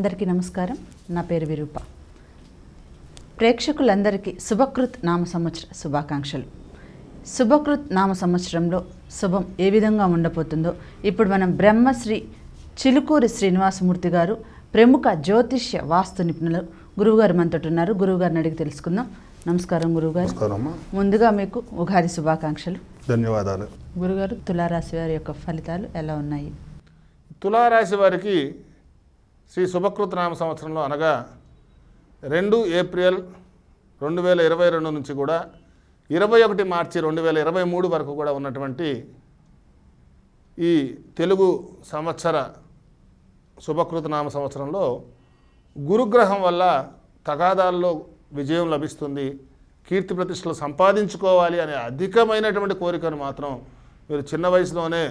అందరికీ నమస్కారం నా పేరు విరూప ప్రేక్షకులందరికీ శుభకృత్ నామ సంవత్సర శుభాకాంక్షలు శుభకృత్ నామ సంవత్సరంలో శుభం ఏ విధంగా ఉండబోతుందో ఇప్పుడు మనం బ్రహ్మశ్రీ చిలుకూరి శ్రీనివాసమూర్తి గారు ప్రముఖ జ్యోతిష్య వాస్తు నిపుణులు గురువుగారు మనతో ఉన్నారు గురువుగారిని అడిగి తెలుసుకుందాం నమస్కారం గురువుగారు ముందుగా మీకు ఉగాది శుభాకాంక్షలు ధన్యవాదాలు గురుగారు తులారాశి వారి యొక్క ఫలితాలు ఎలా ఉన్నాయి తులారాశి వారికి శ్రీ శుభకృత నామ సంవత్సరంలో అనగా రెండు ఏప్రిల్ రెండు వేల ఇరవై రెండు నుంచి కూడా ఇరవై ఒకటి మార్చి రెండు వేల ఇరవై మూడు వరకు కూడా ఉన్నటువంటి ఈ తెలుగు సంవత్సర శుభకృత నామ సంవత్సరంలో గురుగ్రహం వల్ల తగాదాల్లో విజయం లభిస్తుంది కీర్తి ప్రతిష్టలు సంపాదించుకోవాలి అనే అధికమైనటువంటి కోరికను మాత్రం మీరు చిన్న వయసులోనే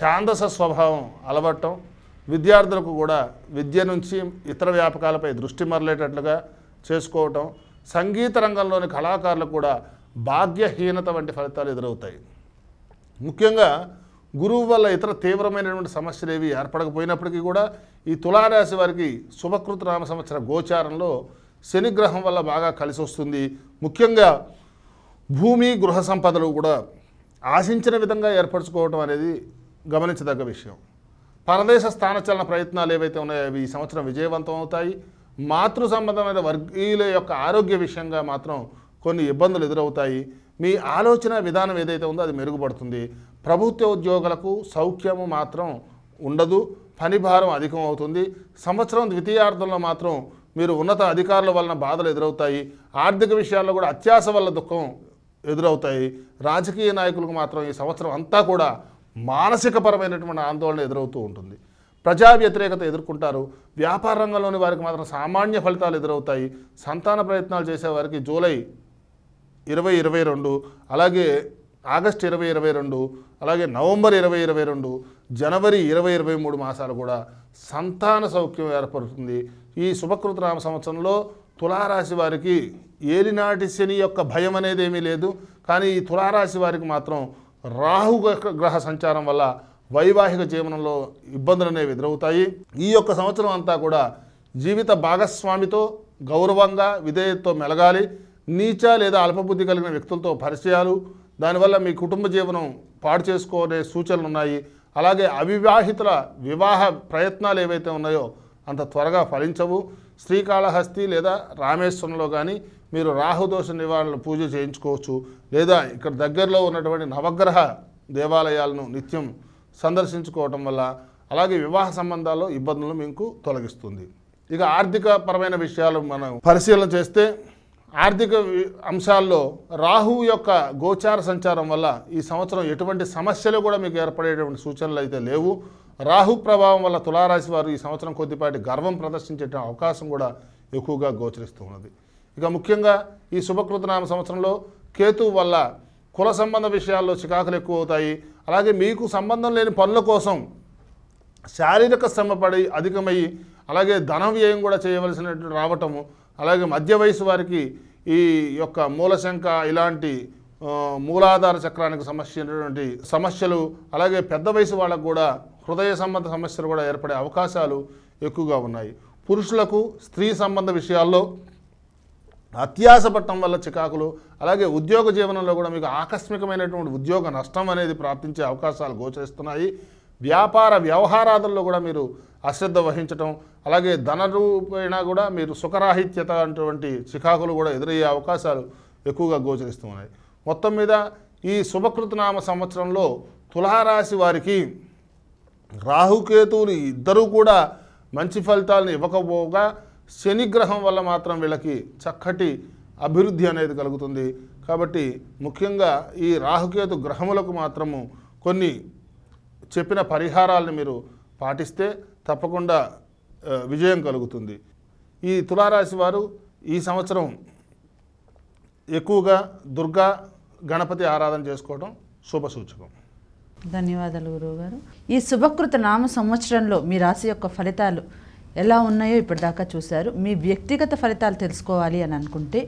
ఛాందస స్వభావం అలవట్టం విద్యార్థులకు కూడా విద్య నుంచి ఇతర వ్యాపకాలపై దృష్టి మరలేటట్లుగా చేసుకోవటం సంగీత రంగంలోని కళాకారులకు కూడా భాగ్యహీనత వంటి ఫలితాలు ఎదురవుతాయి ముఖ్యంగా గురువు వల్ల ఇతర తీవ్రమైనటువంటి సమస్యలు ఏవి ఏర్పడకపోయినప్పటికీ కూడా ఈ తులారాశి వారికి శుభకృత నామ సంవత్సర గోచారంలో శనిగ్రహం వల్ల బాగా కలిసి వస్తుంది ముఖ్యంగా భూమి గృహ సంపదలు కూడా ఆశించిన విధంగా ఏర్పరచుకోవటం అనేది గమనించదగ్గ విషయం పరదేశ స్థానచలన ప్రయత్నాలు ఏవైతే ఉన్నాయో అవి ఈ సంవత్సరం విజయవంతం అవుతాయి మాతృ సంబంధమైన వర్గీయుల యొక్క ఆరోగ్య విషయంగా మాత్రం కొన్ని ఇబ్బందులు ఎదురవుతాయి మీ ఆలోచన విధానం ఏదైతే ఉందో అది మెరుగుపడుతుంది ప్రభుత్వ ఉద్యోగులకు సౌఖ్యము మాత్రం ఉండదు పనిభారం అధికం అవుతుంది సంవత్సరం ద్వితీయార్థంలో మాత్రం మీరు ఉన్నత అధికారుల వలన బాధలు ఎదురవుతాయి ఆర్థిక విషయాల్లో కూడా అత్యాస వల్ల దుఃఖం ఎదురవుతాయి రాజకీయ నాయకులకు మాత్రం ఈ సంవత్సరం అంతా కూడా మానసికపరమైనటువంటి ఆందోళన ఎదురవుతూ ఉంటుంది ప్రజా వ్యతిరేకత ఎదుర్కొంటారు వ్యాపార రంగంలోని వారికి మాత్రం సామాన్య ఫలితాలు ఎదురవుతాయి సంతాన ప్రయత్నాలు చేసేవారికి జూలై ఇరవై ఇరవై రెండు అలాగే ఆగస్టు ఇరవై ఇరవై రెండు అలాగే నవంబర్ ఇరవై ఇరవై రెండు జనవరి ఇరవై ఇరవై మూడు మాసాలు కూడా సంతాన సౌఖ్యం ఏర్పడుతుంది ఈ శుభకృత రామ సంవత్సరంలో తులారాశి వారికి ఏలినాటి శని యొక్క భయం అనేది ఏమీ లేదు కానీ ఈ తులారాశి వారికి మాత్రం రాహు గ్రహ సంచారం వల్ల వైవాహిక జీవనంలో ఇబ్బందులు అనేవి ఎదురవుతాయి ఈ యొక్క సంవత్సరం అంతా కూడా జీవిత భాగస్వామితో గౌరవంగా విధేయతతో మెలగాలి నీచ లేదా అల్పబుద్ధి కలిగిన వ్యక్తులతో పరిచయాలు దానివల్ల మీ కుటుంబ జీవనం పాడు చేసుకునే సూచనలు ఉన్నాయి అలాగే అవివాహితుల వివాహ ప్రయత్నాలు ఏవైతే ఉన్నాయో అంత త్వరగా ఫలించవు శ్రీకాళహస్తి లేదా రామేశ్వరంలో కానీ మీరు రాహుదోష నివారణ పూజ చేయించుకోవచ్చు లేదా ఇక్కడ దగ్గరలో ఉన్నటువంటి నవగ్రహ దేవాలయాలను నిత్యం సందర్శించుకోవటం వల్ల అలాగే వివాహ సంబంధాల్లో ఇబ్బందులు మీకు తొలగిస్తుంది ఇక ఆర్థిక పరమైన విషయాలు మనం పరిశీలన చేస్తే ఆర్థిక అంశాల్లో రాహు యొక్క గోచార సంచారం వల్ల ఈ సంవత్సరం ఎటువంటి సమస్యలు కూడా మీకు ఏర్పడేటువంటి సూచనలు అయితే లేవు రాహు ప్రభావం వల్ల తులారాశి వారు ఈ సంవత్సరం కొద్దిపాటి గర్వం ప్రదర్శించే అవకాశం కూడా ఎక్కువగా గోచరిస్తూ ఉన్నది ఇక ముఖ్యంగా ఈ శుభకృతనామ సంవత్సరంలో కేతు వల్ల కుల సంబంధ విషయాల్లో చికాకులు ఎక్కువ అవుతాయి అలాగే మీకు సంబంధం లేని పనుల కోసం శారీరక శ్రమ పడి అధికమయ్యి అలాగే ధన వ్యయం కూడా చేయవలసినటువంటి రావటము అలాగే మధ్య వయసు వారికి ఈ యొక్క మూలశంక ఇలాంటి మూలాధార చక్రానికి సమస్యటువంటి సమస్యలు అలాగే పెద్ద వయసు వాళ్ళకు కూడా హృదయ సంబంధ సమస్యలు కూడా ఏర్పడే అవకాశాలు ఎక్కువగా ఉన్నాయి పురుషులకు స్త్రీ సంబంధ విషయాల్లో పట్టడం వల్ల చికాకులు అలాగే ఉద్యోగ జీవనంలో కూడా మీకు ఆకస్మికమైనటువంటి ఉద్యోగ నష్టం అనేది ప్రాప్తించే అవకాశాలు గోచరిస్తున్నాయి వ్యాపార వ్యవహారాదుల్లో కూడా మీరు అశ్రద్ధ వహించటం అలాగే ధన రూపేణ కూడా మీరు సుఖరాహిత్యత అటువంటి చికాకులు కూడా ఎదురయ్యే అవకాశాలు ఎక్కువగా గోచరిస్తున్నాయి మొత్తం మీద ఈ శుభకృతనామ సంవత్సరంలో తులారాశి వారికి రాహుకేతువులు ఇద్దరూ కూడా మంచి ఫలితాలను ఇవ్వకపోగా శనిగ్రహం వల్ల మాత్రం వీళ్ళకి చక్కటి అభివృద్ధి అనేది కలుగుతుంది కాబట్టి ముఖ్యంగా ఈ రాహుకేతు గ్రహములకు మాత్రము కొన్ని చెప్పిన పరిహారాలను మీరు పాటిస్తే తప్పకుండా విజయం కలుగుతుంది ఈ తులారాశి వారు ఈ సంవత్సరం ఎక్కువగా దుర్గా గణపతి ఆరాధన చేసుకోవడం శుభ సూచకం ధన్యవాదాలు గారు ఈ శుభకృత నామ సంవత్సరంలో మీ రాశి యొక్క ఫలితాలు ఎలా ఉన్నాయో ఇప్పటిదాకా చూశారు మీ వ్యక్తిగత ఫలితాలు తెలుసుకోవాలి అని అనుకుంటే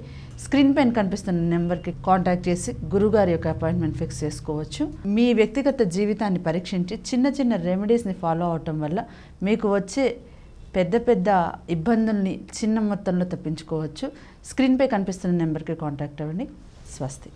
స్క్రీన్ పైన కనిపిస్తున్న నెంబర్కి కాంటాక్ట్ చేసి గురుగారి యొక్క అపాయింట్మెంట్ ఫిక్స్ చేసుకోవచ్చు మీ వ్యక్తిగత జీవితాన్ని పరీక్షించి చిన్న చిన్న రెమెడీస్ని ఫాలో అవటం వల్ల మీకు వచ్చే పెద్ద పెద్ద ఇబ్బందుల్ని చిన్న మొత్తంలో తప్పించుకోవచ్చు స్క్రీన్పై కనిపిస్తున్న నెంబర్కి కాంటాక్ట్ అవ్వండి స్వస్తి